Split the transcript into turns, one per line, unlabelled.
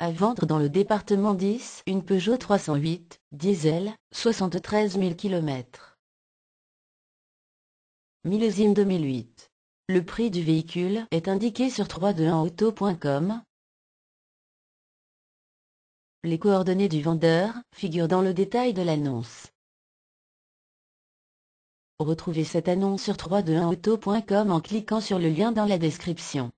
À vendre dans le département 10, une Peugeot 308, diesel, 73 000 km. Millésime 2008. Le prix du véhicule est indiqué sur 321auto.com. Les coordonnées du vendeur figurent dans le détail de l'annonce.
Retrouvez cette annonce sur 321auto.com en cliquant sur le lien dans la description.